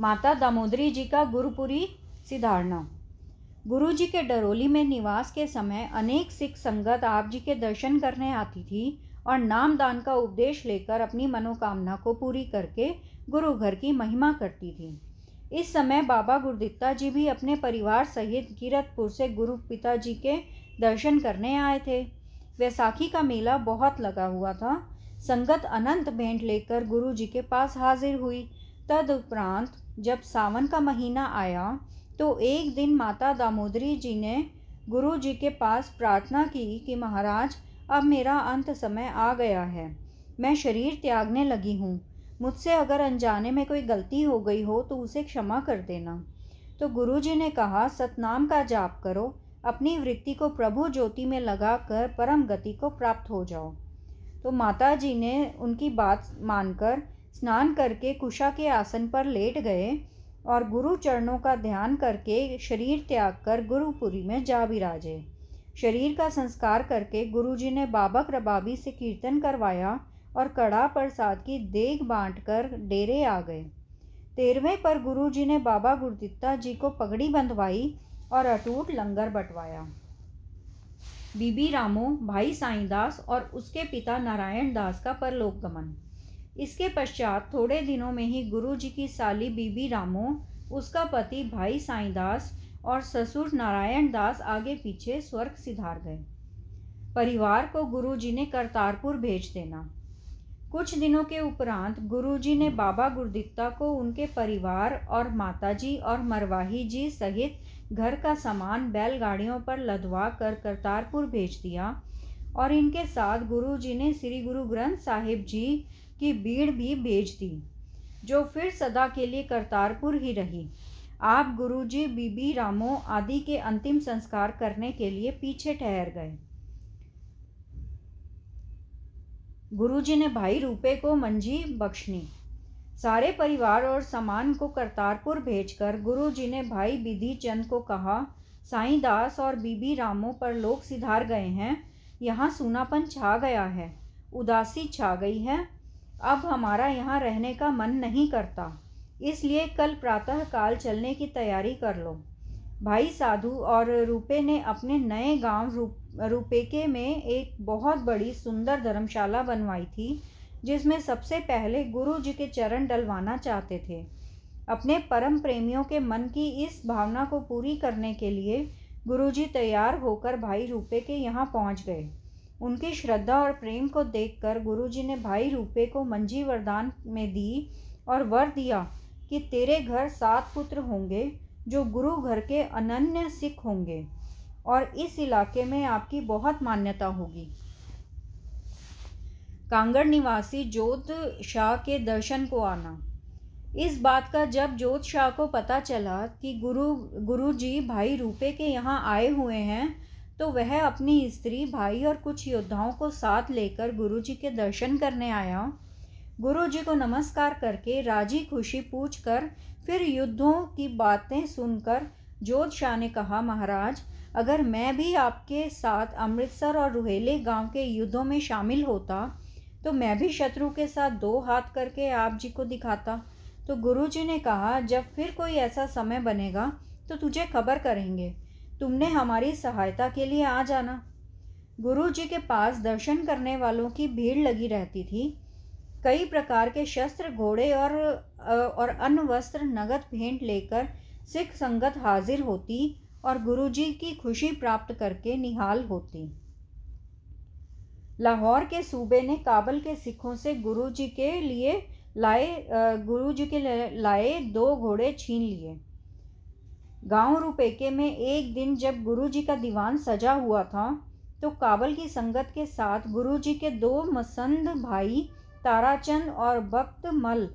माता दामोदरी जी का गुरुपुरी सिधारना गुरु जी के डरोली में निवास के समय अनेक सिख संगत आप जी के दर्शन करने आती थी और नाम दान का उपदेश लेकर अपनी मनोकामना को पूरी करके गुरु घर की महिमा करती थी इस समय बाबा गुरदित्ता जी भी अपने परिवार सहित कीरतपुर से गुरु पिता जी के दर्शन करने आए थे वैसाखी का मेला बहुत लगा हुआ था संगत अनंत भेंट लेकर गुरु जी के पास हाजिर हुई तदुपरांत जब सावन का महीना आया तो एक दिन माता दामोदरी जी ने गुरु जी के पास प्रार्थना की कि महाराज अब मेरा अंत समय आ गया है मैं शरीर त्यागने लगी हूँ मुझसे अगर अनजाने में कोई गलती हो गई हो तो उसे क्षमा कर देना तो गुरु जी ने कहा सतनाम का जाप करो अपनी वृत्ति को प्रभु ज्योति में लगा कर परम गति को प्राप्त हो जाओ तो माता जी ने उनकी बात मानकर स्नान करके कुशा के आसन पर लेट गए और गुरु चरणों का ध्यान करके शरीर त्याग कर गुरुपुरी में जा विराजे शरीर का संस्कार करके गुरुजी ने बाबक रबाबी से कीर्तन करवाया और कड़ा प्रसाद की देख बांट कर डेरे आ गए तेरहवें पर गुरुजी ने बाबा गुरदित्ता जी को पगड़ी बंधवाई और अटूट लंगर बंटवाया बीबी रामू भाई साईं दास और उसके पिता नारायण दास का परलोक गमन इसके पश्चात थोड़े दिनों में ही गुरु जी की साली बीबी रामो उसका पति भाई साई दास और ससुर नारायण दास आगे पीछे स्वर्ग सिधार गए परिवार को गुरु जी ने करतारपुर भेज देना कुछ दिनों के उपरांत गुरु जी ने बाबा गुरदित्ता को उनके परिवार और माताजी और मरवाही जी सहित घर का सामान बैलगाड़ियों पर लदवा कर करतारपुर भेज दिया और इनके साथ गुरु जी ने श्री गुरु ग्रंथ साहिब जी की भीड़ भी भेज दी जो फिर सदा के लिए करतारपुर ही रही आप गुरु जी बीबी रामो आदि के अंतिम संस्कार करने के लिए पीछे ठहर गए गुरु जी ने भाई रूपे को मंजी बख्शनी सारे परिवार और सामान को करतारपुर भेजकर गुरु जी ने भाई बिधि चंद को कहा साईं दास और बीबी रामो पर लोग सिधार गए हैं यहाँ सूनापन छा गया है उदासी छा गई है अब हमारा यहाँ रहने का मन नहीं करता इसलिए कल प्रातः काल चलने की तैयारी कर लो भाई साधु और रूपे ने अपने नए गांव रूप रूपेके में एक बहुत बड़ी सुंदर धर्मशाला बनवाई थी जिसमें सबसे पहले गुरु जी के चरण डलवाना चाहते थे अपने परम प्रेमियों के मन की इस भावना को पूरी करने के लिए गुरुजी तैयार होकर भाई रूपे के यहाँ पहुँच गए उनकी श्रद्धा और प्रेम को देखकर गुरुजी ने भाई रूपे को मंजी वरदान में दी और वर दिया कि तेरे घर सात पुत्र होंगे जो गुरु घर के अनन्य सिख होंगे और इस इलाके में आपकी बहुत मान्यता होगी कांगड़ निवासी जोत शाह के दर्शन को आना इस बात का जब जोत शाह को पता चला कि गुरु गुरु जी भाई रूपे के यहाँ आए हुए हैं तो वह अपनी स्त्री भाई और कुछ योद्धाओं को साथ लेकर गुरु जी के दर्शन करने आया गुरु जी को नमस्कार करके राजी खुशी पूछ कर फिर युद्धों की बातें सुनकर जोत शाह ने कहा महाराज अगर मैं भी आपके साथ अमृतसर और रुहेले गांव के युद्धों में शामिल होता तो मैं भी शत्रु के साथ दो हाथ करके आप जी को दिखाता तो गुरुजी ने कहा जब फिर कोई ऐसा समय बनेगा तो तुझे खबर करेंगे तुमने हमारी सहायता के लिए आ जाना गुरु जी के पास दर्शन करने वालों की भीड़ लगी रहती थी कई प्रकार के शस्त्र घोड़े और और अन्य वस्त्र नगद भेंट लेकर सिख संगत हाजिर होती और गुरुजी की खुशी प्राप्त करके निहाल होती लाहौर के सूबे ने काबल के सिखों से गुरुजी के लिए लाए गुरु जी के लाए दो घोड़े छीन लिए गांव रुपेके में एक दिन जब गुरु जी का दीवान सजा हुआ था तो काबल की संगत के साथ गुरु जी के दो मसंद भाई ताराचंद और भक्त मल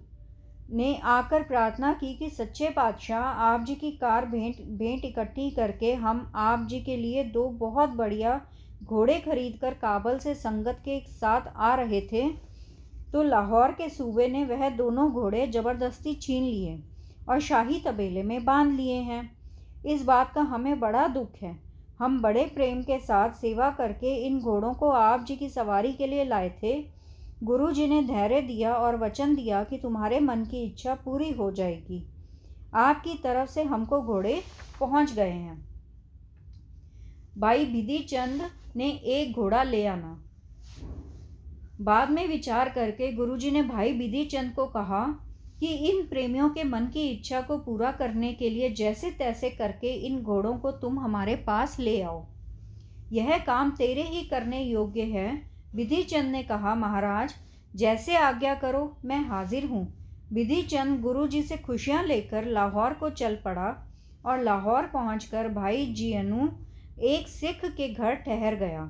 ने आकर प्रार्थना की कि सच्चे पातशाह आप जी की कार भेंट भेंट इकट्ठी करके हम आप जी के लिए दो बहुत बढ़िया घोड़े खरीद कर काबल से संगत के साथ आ रहे थे तो लाहौर के सूबे ने वह दोनों घोड़े ज़बरदस्ती छीन लिए और शाही तबेले में बांध लिए हैं इस बात का हमें बड़ा दुख है हम बड़े प्रेम के साथ सेवा करके इन घोड़ों को आप जी की सवारी के लिए लाए थे गुरु जी ने धैर्य दिया और वचन दिया कि तुम्हारे मन की इच्छा पूरी हो जाएगी आपकी तरफ से हमको घोड़े पहुंच गए हैं भाई बिधि चंद ने एक घोड़ा ले आना बाद में विचार करके गुरुजी ने भाई बिधि चंद को कहा कि इन प्रेमियों के मन की इच्छा को पूरा करने के लिए जैसे तैसे करके इन घोड़ों को तुम हमारे पास ले आओ यह काम तेरे ही करने योग्य है विधि चंद ने कहा महाराज जैसे आज्ञा करो मैं हाजिर हूँ विधि चंद गुरु जी से खुशियाँ लेकर लाहौर को चल पड़ा और लाहौर पहुँच भाई जियनु एक सिख के घर ठहर गया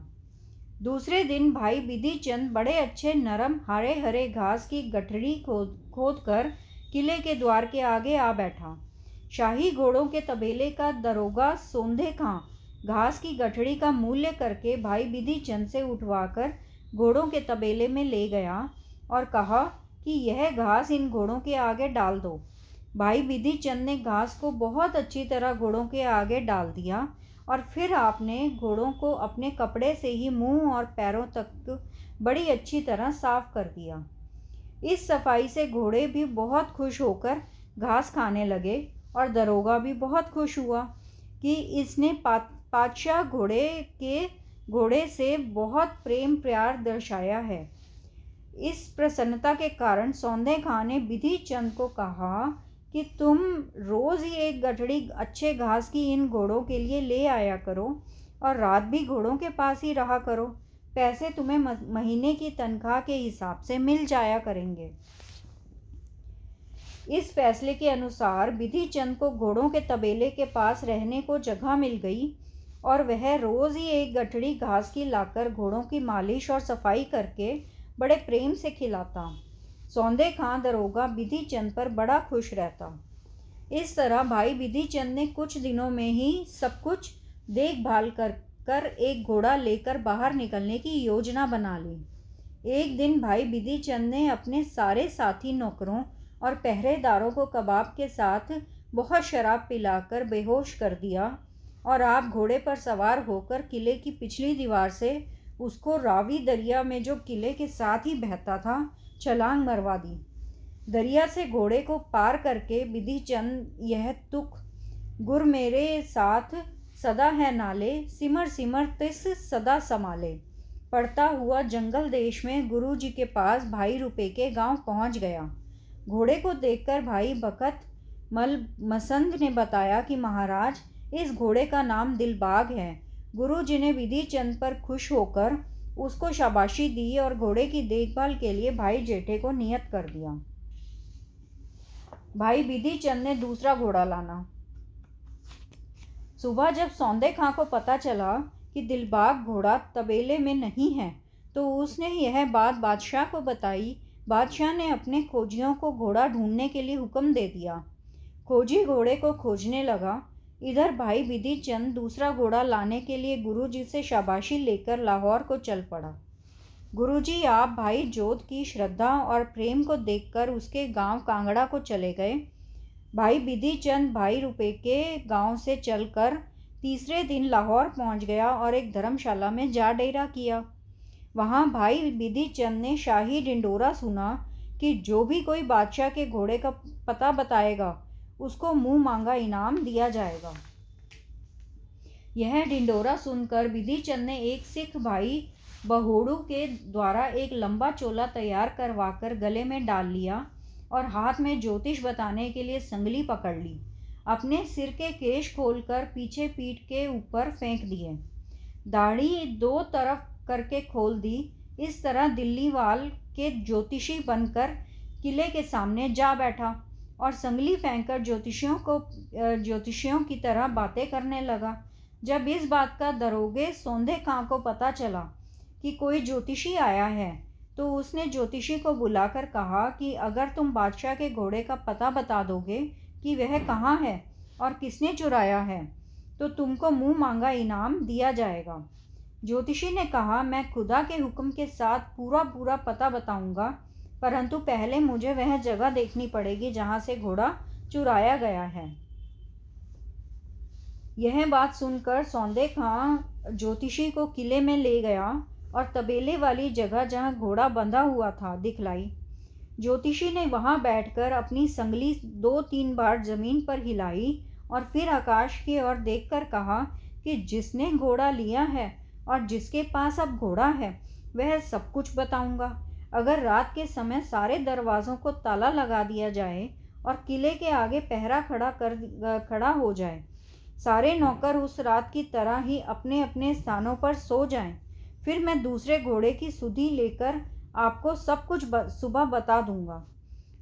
दूसरे दिन भाई विधि चंद बड़े अच्छे नरम हरे हरे घास की गठड़ी खोद खोद कर किले के द्वार के आगे आ बैठा शाही घोड़ों के तबेले का दरोगा सोंधे खां घास की गठड़ी का मूल्य करके भाई विधि चंद से उठवाकर घोड़ों के तबेले में ले गया और कहा कि यह घास इन घोड़ों के आगे डाल दो भाई विधि चंद ने घास को बहुत अच्छी तरह घोड़ों के आगे डाल दिया और फिर आपने घोड़ों को अपने कपड़े से ही मुंह और पैरों तक बड़ी अच्छी तरह साफ कर दिया इस सफाई से घोड़े भी बहुत खुश होकर घास खाने लगे और दरोगा भी बहुत खुश हुआ कि इसने पातशाह पादशाह घोड़े के घोड़े से बहुत प्रेम प्यार दर्शाया है इस प्रसन्नता के कारण सौंदे खां ने विधि चंद को कहा कि तुम रोज़ ही एक गठड़ी अच्छे घास की इन घोड़ों के लिए ले आया करो और रात भी घोड़ों के पास ही रहा करो पैसे तुम्हें महीने की तनख्वाह के हिसाब से मिल जाया करेंगे इस फैसले के अनुसार विधि चंद को घोड़ों के तबेले के पास रहने को जगह मिल गई और वह रोज़ ही एक गठड़ी घास की लाकर घोड़ों की मालिश और सफाई करके बड़े प्रेम से खिलाता सौंदे खां दरोगा विधि चंद पर बड़ा खुश रहता इस तरह भाई विधि चंद ने कुछ दिनों में ही सब कुछ देखभाल कर कर एक घोड़ा लेकर बाहर निकलने की योजना बना ली एक दिन भाई विधि चंद ने अपने सारे साथी नौकरों और पहरेदारों को कबाब के साथ बहुत शराब पिलाकर बेहोश कर दिया और आप घोड़े पर सवार होकर किले की पिछली दीवार से उसको रावी दरिया में जो किले के साथ ही बहता था छलांग मरवा दी दरिया से घोड़े को पार करके विधि चंद यह तुक गुर मेरे साथ सदा है नाले सिमर सिमर तिस सदा समाले पड़ता हुआ जंगल देश में गुरु जी के पास भाई रुपये के गांव पहुंच गया घोड़े को देखकर भाई बकत मल मसंद ने बताया कि महाराज इस घोड़े का नाम दिलबाग है गुरु जी ने विधि चंद पर खुश होकर उसको शाबाशी दी और घोड़े की देखभाल के लिए भाई जेठे को नियत कर दिया भाई विधि चंद ने दूसरा घोड़ा लाना सुबह जब सौंदे खां को पता चला कि दिलबाग घोड़ा तबेले में नहीं है तो उसने यह बात बादशाह को बताई बादशाह ने अपने खोजियों को घोड़ा ढूंढने के लिए हुक्म दे दिया खोजी घोड़े को खोजने लगा इधर भाई विधि चंद दूसरा घोड़ा लाने के लिए गुरुजी से शाबाशी लेकर लाहौर को चल पड़ा गुरुजी आप भाई जोत की श्रद्धा और प्रेम को देखकर उसके गांव कांगड़ा को चले गए भाई विधि चंद भाई रुपये के गांव से चलकर तीसरे दिन लाहौर पहुंच गया और एक धर्मशाला में जा डेरा किया वहां भाई विधि चंद ने शाही डिंडोरा सुना कि जो भी कोई बादशाह के घोड़े का पता बताएगा उसको मुंह मांगा इनाम दिया जाएगा यह ढिंडोरा सुनकर विधि चंद ने एक सिख भाई बहोड़ू के द्वारा एक लंबा चोला तैयार करवाकर गले में डाल लिया और हाथ में ज्योतिष बताने के लिए संगली पकड़ ली अपने सिर के केश खोलकर पीछे पीठ के ऊपर फेंक दिए दाढ़ी दो तरफ करके खोल दी इस तरह दिल्लीवाल के ज्योतिषी बनकर किले के सामने जा बैठा और संगली फेंककर ज्योतिषियों को ज्योतिषियों की तरह बातें करने लगा जब इस बात का दरोगे सौंधे खां को पता चला कि कोई ज्योतिषी आया है तो उसने ज्योतिषी को बुलाकर कहा कि अगर तुम बादशाह के घोड़े का पता बता दोगे कि वह कहाँ है और किसने चुराया है तो तुमको मुंह मांगा इनाम दिया जाएगा ज्योतिषी ने कहा मैं खुदा के हुक्म के साथ पूरा पूरा पता बताऊंगा परंतु पहले मुझे वह जगह देखनी पड़ेगी जहाँ से घोड़ा चुराया गया है यह बात सुनकर सौंदे खां ज्योतिषी को किले में ले गया और तबेले वाली जगह जहाँ घोड़ा बंधा हुआ था दिखलाई ज्योतिषी ने वहाँ बैठकर अपनी संगली दो तीन बार जमीन पर हिलाई और फिर आकाश की ओर देखकर कहा कि जिसने घोड़ा लिया है और जिसके पास अब घोड़ा है वह सब कुछ बताऊंगा अगर रात के समय सारे दरवाज़ों को ताला लगा दिया जाए और किले के आगे पहरा खड़ा कर खड़ा हो जाए सारे नौकर उस रात की तरह ही अपने अपने स्थानों पर सो जाएं, फिर मैं दूसरे घोड़े की सुधी लेकर आपको सब कुछ ब, सुबह बता दूंगा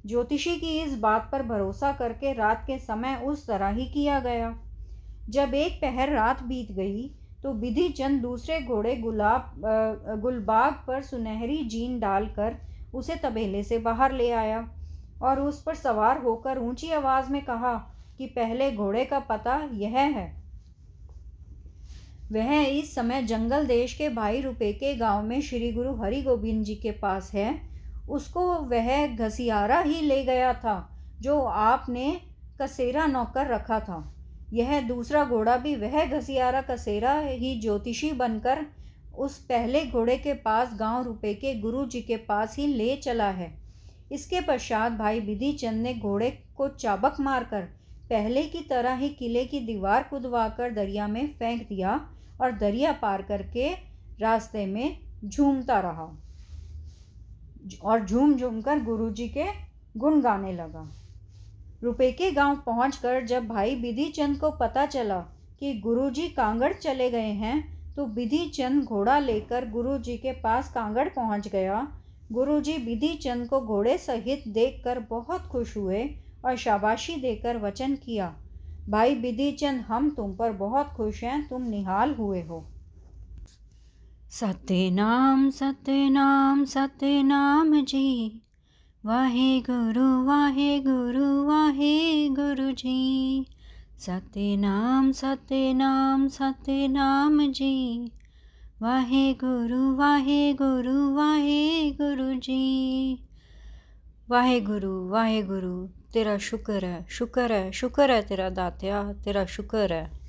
ज्योतिषी की इस बात पर भरोसा करके रात के समय उस तरह ही किया गया जब एक पहर रात बीत गई तो विधि चंद दूसरे घोड़े गुलाब गुलबाग पर सुनहरी जीन डालकर उसे तबेले से बाहर ले आया और उस पर सवार होकर ऊंची आवाज में कहा कि पहले घोड़े का पता यह है वह इस समय जंगल देश के भाई रुपए के गांव में श्री गुरु हरि गोविंद जी के पास है उसको वह घसियारा ही ले गया था जो आपने कसेरा नौकर रखा था यह दूसरा घोड़ा भी वह घसियारा कसेरा ही ज्योतिषी बनकर उस पहले घोड़े के पास गांव रुपए के गुरु जी के पास ही ले चला है इसके पश्चात भाई बिधि चंद ने घोड़े को चाबक मारकर पहले की तरह ही किले की दीवार कुदवाकर दरिया में फेंक दिया और दरिया पार करके रास्ते में झूमता रहा और झूम झूम कर गुरु जी के गुण गाने लगा रुपए के गांव पहुंचकर जब भाई बिधि चंद को पता चला कि गुरुजी कांगड़ चले गए हैं तो बिधि चंद घोड़ा लेकर गुरुजी के पास कांगड़ पहुंच गया गुरुजी बिधि चंद को घोड़े सहित देखकर बहुत खुश हुए और शाबाशी देकर वचन किया भाई बिधि चंद हम तुम पर बहुत खुश हैं तुम निहाल हुए हो सत्य नाम सत्य नाम सत्य नाम जी वाहे गुरु वाहे गुरु वाहे गुरु जी सत्य नाम सत्य नाम सत्य नाम जी वाहे गुरु वाहे गुरु वाहे गुरु जी वाहे गुरु वाहे गुरु तेरा शुक्र है शुक्र है शुक्र है तेरा दात्या तेरा शुक्र है